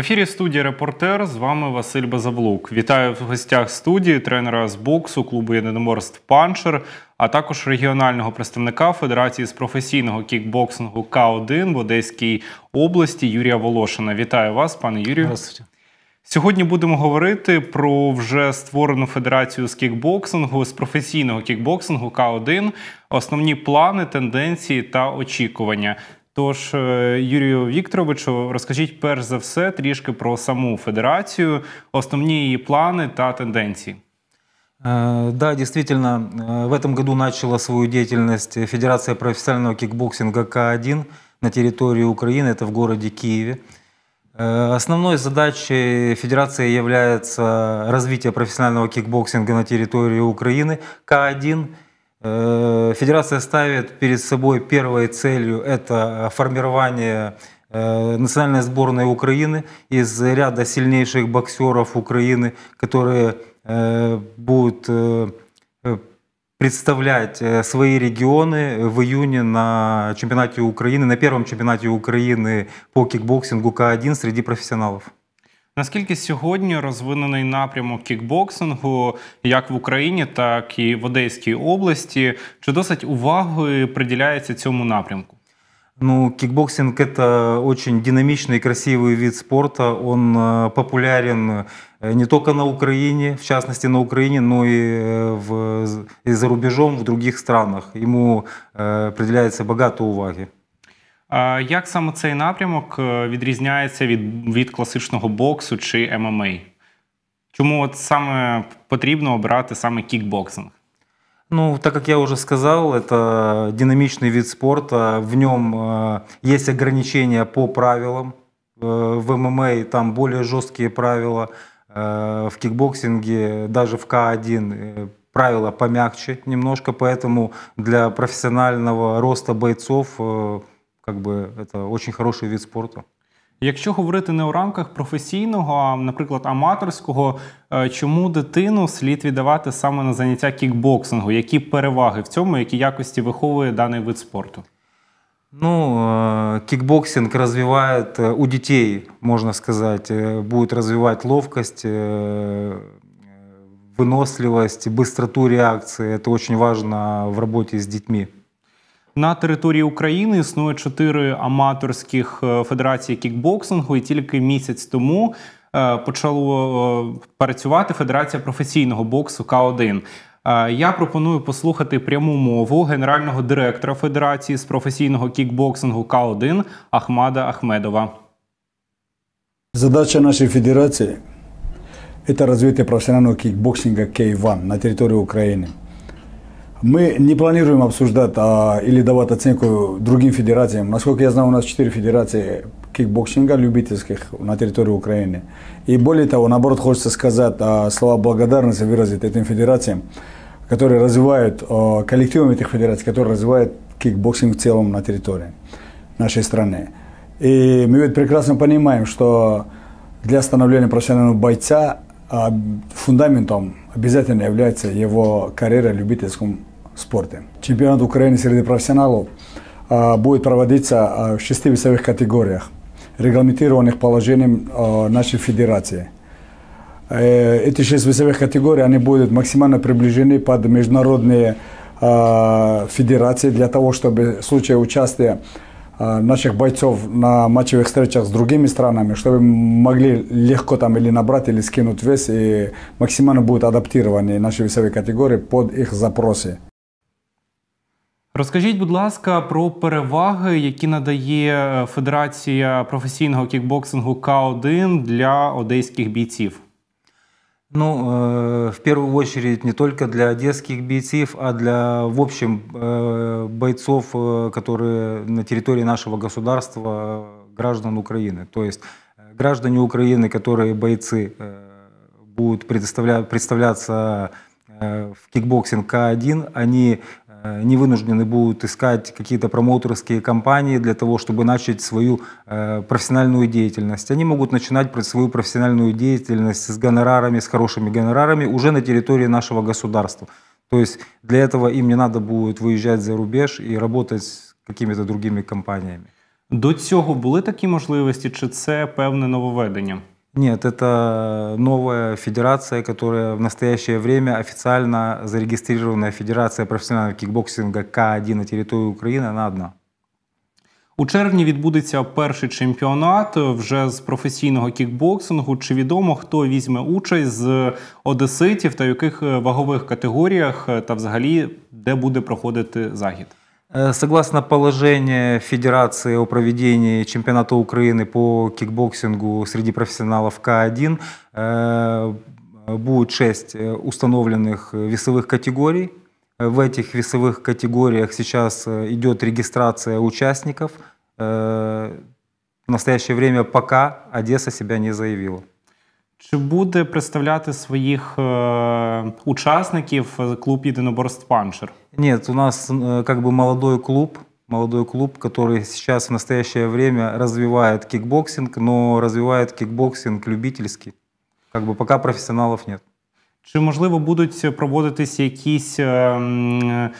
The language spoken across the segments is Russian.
ефірі студії Репортер з вами Василь Базавлук. Вітаю в гостях студії тренера з боксу клубу єдиноморств Панчер, а також регіонального представника Федерації з професійного кікбоксингу К1 в Одеській області Юрія Волошина. Вітаю вас, пане Юрію. Здравствуйте. Сьогодні будемо говорити про вже створену федерацію з кікбоксингу з професійного кікбоксингу К1, основні плани, тенденції та очікування. Тож, Юрію Вікторовичу, розкажіть перш за все трішки про саму федерацію, основні її плани та тенденції. Да, действительно, в этом году начала свою деятельность Федерация профессионального кикбоксинга К1 на территории Украины, это в городе Киеве. Основной задачей Федерации является развитие профессионального кикбоксинга на территории Украины. К1 Э, Федерация ставит перед собой первой целью это формирование э, национальной сборной Украины из ряда сильнейших боксеров Украины, которые э, будут представлять свои регионы в июне на чемпионате Украины, на первом чемпионате Украины по кикбоксингу К1 среди профессионалов. Наскільки сьогодні розвинений напрямок кікбоксингу, як в Україні, так і в Одеській області, чи досить уваги приділяється цьому напрямку? Ну, кикбоксинг – это очень динамичный и красивый вид спорту. Він е, популярен е, не только на Україні, в частності на Україні, но и, е, в, и за рубежом, в інших странах. Йому приділяється багато уваги. А, як саме цей напрямок відрізняється від від класичного боксу чи ММА? Чому от саме потрібно обирати саме кікбоксинг? Ну, так как я уже сказал, это динамичный вид спорта, в нем есть ограничения по правилам, в ММА там более жесткие правила, в кикбоксинге даже в К1 правила помягче немножко, поэтому для профессионального роста бойцов Якби це очень хороший вид спорту. Якщо говорити не у рамках професійного, а наприклад, аматорського, е, чому дитину слід віддавати саме на заняття кікбоксингу? Які переваги в цьому, які якості виховує даний вид спорту? Ну, е, кікбоксинг развивает у дітей. Можна сказати, е, будет развивать ловкость, выносливость, быстроту реакції. Це очень важно в роботі з дітьми. На території України існує чотири аматорських е, федерації кікбоксингу, і тільки місяць тому е, почало е, працювати Федерація професійного боксу К1. Я пропоную послухати пряму мову генерального директора Федерації з професійного кікбоксингу К1 Ахмада Ахмедова. Задача нашої федерації це розвити профессионального кикбоксинга К1 на території України. Мы не планируем обсуждать а, или давать оценку другим федерациям. Насколько я знаю, у нас четыре федерации кикбоксинга любительских на территории Украины. И более того, наоборот, хочется сказать а, слова благодарности выразить этим федерациям, которые развивают, а, коллективам этих федераций, которые развивают кикбоксинг в целом на территории нашей страны. И мы ведь прекрасно понимаем, что для становления профессионального бойца а, фундаментом обязательно является его карьера в любительском спорте. Чемпионат Украины среди профессионалов а, будет проводиться а, в шести весовых категориях, регламентированных положением а, нашей федерации. Э, эти шесть весовых категорий они будут максимально приближены под международные федерации для того, чтобы в случае участия наших бойцов на матчевых встречах с другими странами, чтобы могли легко там или набрать, или скинуть вес, и максимально будут адаптированы наши весовые категории под их запросы. Розкажіть, будь ласка, про переваги, які надає Федерація професійного кікбоксингу К1 для одеських бійців. Ну, в первую очередь не только для одесских бійців, а для, в общем, бойцов, которые на территории нашего государства, граждан Украины. То есть граждане Украины, которые бойцы, будут представляться в кикбоксинг К1, они Э, не вынуждены будут искать какие-то промоутерские компании для того, чтобы начать свою э, профессиональную деятельность. Они могут начинать свою профессиональную деятельность с гонорарами, с хорошими гонорарами уже на территории нашего государства. То есть для этого им не надо будет выезжать за рубеж и работать с какими-то другими компаниями. До цього були такі можливості, чи це певне нововведення? Нет, это новая федерация, которая в настоящее время официально зарегистрированная федерація професіонального кікбоксинга К1 на території України. Вона одна. У червні відбудеться перший чемпіонат вже з професійного кікбоксингу. Чи відомо хто візьме участь з одеситів та в яких е, вагових категоріях, е, та взагалі де буде проходити захід? Э, согласно положению Федерации о проведении чемпионата Украины по кикбоксингу среди профессионалов К1, э, будет 6 э, установленных весовых категорий. В этих весовых категориях сейчас идет регистрация участников. В настоящее время пока Одесса себя не заявила. Чи буде представляти своїх э, е, участників клуб единоборств «Паншер»? Нет, у нас э, как бы клуб, молодой клуб, который сейчас в настоящее время развивает кикбоксинг, но развивает кикбоксинг любительский. Как бы пока профессионалов нет. Чи можливо будуть проводитися якісь э,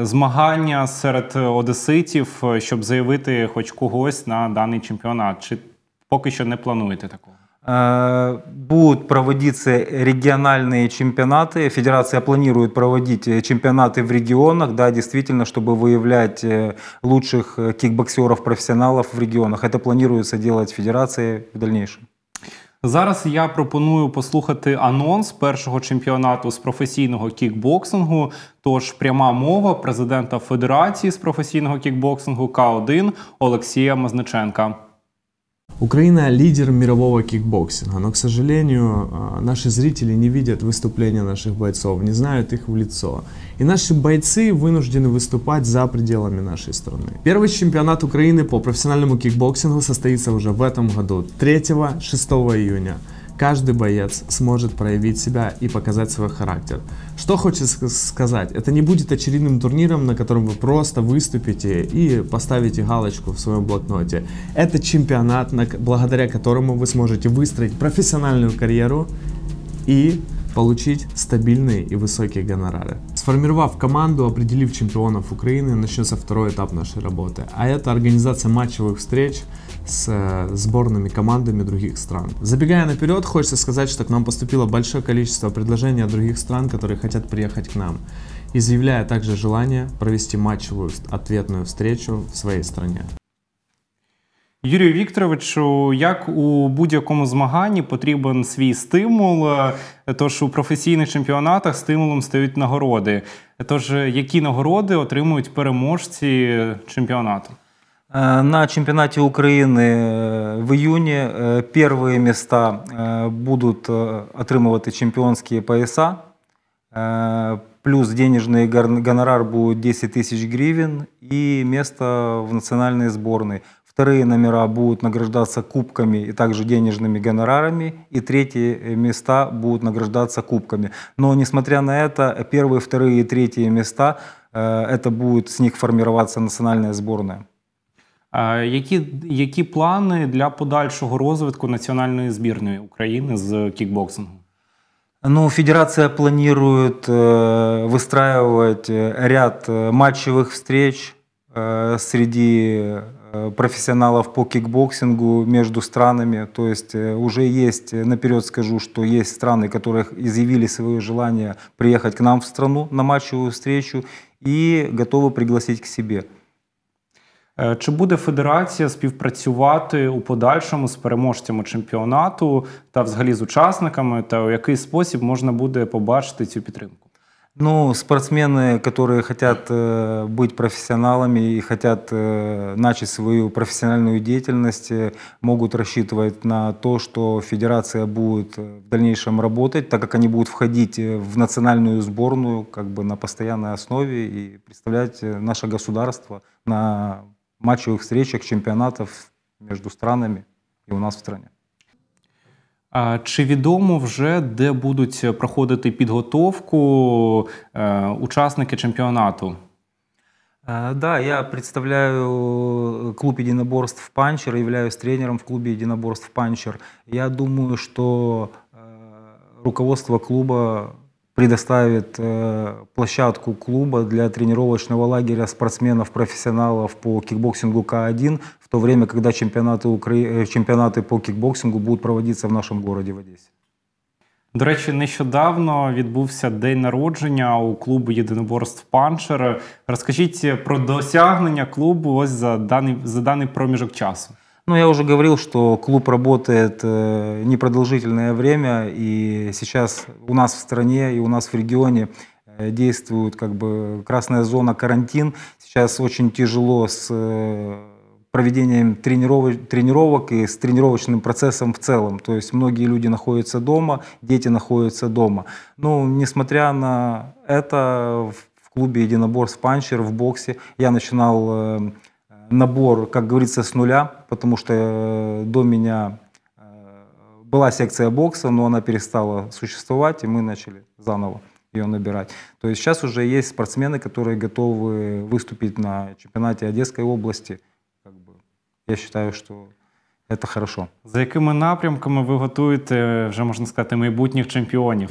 змагання серед одеситів, е, щоб заявити хоч когось на даний чемпіонат? Чи поки що не плануєте такого? Е, Будут проводиться региональные чемпионаты. Федерация планирует проводить чемпионаты в регионах, да, действительно, чтобы выявлять е, лучших е, кикбоксеров-профессионалов в регионах. Это планируется делать Федерация в дальнейшем. Зараз я пропоную послухати анонс першого чемпіонату з професійного кікбоксингу. Тож пряма мова президента Федерації з професійного кікбоксингу К1 Олексія Мазниченка. Украина лидер мирового кикбоксинга, но, к сожалению, а, наши зрители не видят выступления наших бойцов, не знают их в лицо. И наши бойцы вынуждены выступать за пределами нашей страны. Первый чемпионат Украины по профессиональному кикбоксингу состоится уже в этом году, 3-6 июня каждый боец сможет проявить себя и показать свой характер. Что хочется сказать, это не будет очередным турниром, на котором вы просто выступите и поставите галочку в своем блокноте. Это чемпионат, благодаря которому вы сможете выстроить профессиональную карьеру и получить стабильные и высокие гонорары. Сформировав команду, определив чемпионов Украины, начнется второй этап нашей работы. А это организация матчевых встреч с э, сборными командами других стран. Забегая наперед, хочется сказать, что к нам поступило большое количество предложений от других стран, которые хотят приехать к нам, изъявляя также желание провести матчевую ответную встречу в своей стране. Юрію Вікторовичу, як у будь-якому змаганні потрібен свій стимул, е, тож у професійних чемпіонатах стимулом стають нагороди. Тож, е, які нагороди отримують переможці чемпіонату? Е, на чемпіонаті України в июне перші міста будуть отримувати чемпіонські пояса, плюс денежний гонорар будет 10 тисяч гривень, і місто в національній зборній. Вторые номера будут награждаться кубками и также денежными гонорарами. И третьи э, места будут награждаться кубками. Но несмотря на это, первые, вторые и третьи места, э, это будет с них формироваться національна зборна. А які які плани для подальшого розвитку національної збірної України з кікбоксингу? Ну, Федерация планирует э, выстраивать э, ряд матчевых встреч э, среди профессионалов по кикбоксингу между странами. То есть э, уже есть, э, наперед скажу, что есть страны, которые изъявили свое желание приехать к нам в страну на матчевую встречу и готовы пригласить к себе. Е, чи буде федерація співпрацювати у подальшому з переможцями чемпіонату та взагалі з учасниками, та у який спосіб можна буде побачити цю підтримку? Ну, спортсмены, которые хотят э, быть профессионалами и хотят э, начать свою профессиональную деятельность, э, могут рассчитывать на то, что федерация будет э, в дальнейшем работать, так как они будут входить э, в национальную сборную как бы на постоянной основе и представлять наше государство на матчевых встречах, чемпионатов между странами и у нас в стране. А чи відомо вже де будуть проходити підготовку учасники чемпіонату? Да, я представляю клуб единоборств «Панчер», являюсь тренером в клубе единоборств «Панчер». Я думаю, что руководство клуба предоставит э, площадку клуба для тренировочного лагеря спортсменов-профессионалов по кикбоксингу К1, в то время, когда чемпионаты, Укра... Э, чемпионаты по кикбоксингу будут проводиться в нашому городі в Одесі. До речі, нещодавно відбувся день народження у клубу єдиноборств Паншер. Розкажіть про досягнення клубу ось за даний за даний проміжок часу. Ну, я уже говорил, что клуб работает э, непродолжительное время, и сейчас у нас в стране и у нас в регионе э, действует как бы красная зона карантин. Сейчас очень тяжело с э, проведением тренировок, тренировок и с тренировочным процессом в целом. То есть многие люди находятся дома, дети находятся дома. Ну, несмотря на это, в клубе единоборств «Панчер» в боксе я начинал набор, как говорится, с нуля, потому что э, до меня э, была секция бокса, но она перестала существовать, и мы начали заново ее набирать. То есть сейчас уже есть спортсмены, которые готовы выступить на чемпионате Одесской области. Как бы, я считаю, что это хорошо. За якими напрямками ви готуєте, вже можна сказати, майбутніх чемпионов?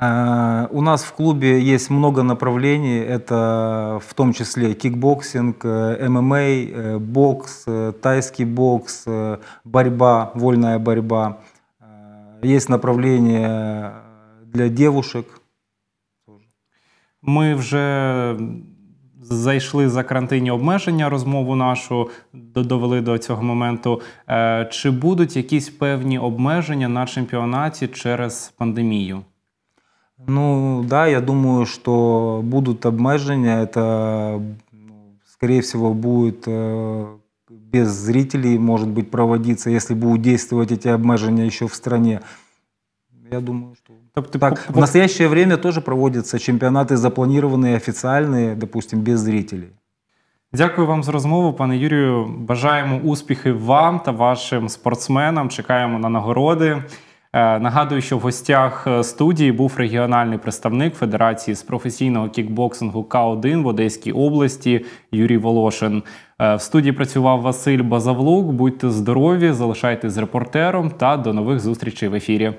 Э, у нас в клубе есть много направлений, это в том числе кикбоксинг, э, ММА, э, бокс, тайский бокс, борьба, вольная борьба. Есть направление для девушек. Ми вже зайшли за карантинні обмеження, розмову нашу довели до цього моменту. Е, чи будуть якісь певні обмеження на чемпіонаті через пандемію? Ну да, я думаю, что будут обмежения. Это, ну, скорее всего, будет э, без зрителей, может быть, проводиться, если будут действовать эти обмежения еще в стране. Я думаю, что... Тобто, так, в настоящее время тоже проводятся чемпионаты запланированные, официальные, допустим, без зрителей. Дякую вам за розмову, пане Юрію. Бажаємо успіхів вам та вашим спортсменам. Чекаємо на нагороди. Е, нагадую, що в гостях е, студії був регіональний представник Федерації з професійного кікбоксингу К1 в Одеській області Юрій Волошин. Е, в студії працював Василь Базавлук. Будьте здорові, залишайтесь з репортером та до нових зустрічей в ефірі.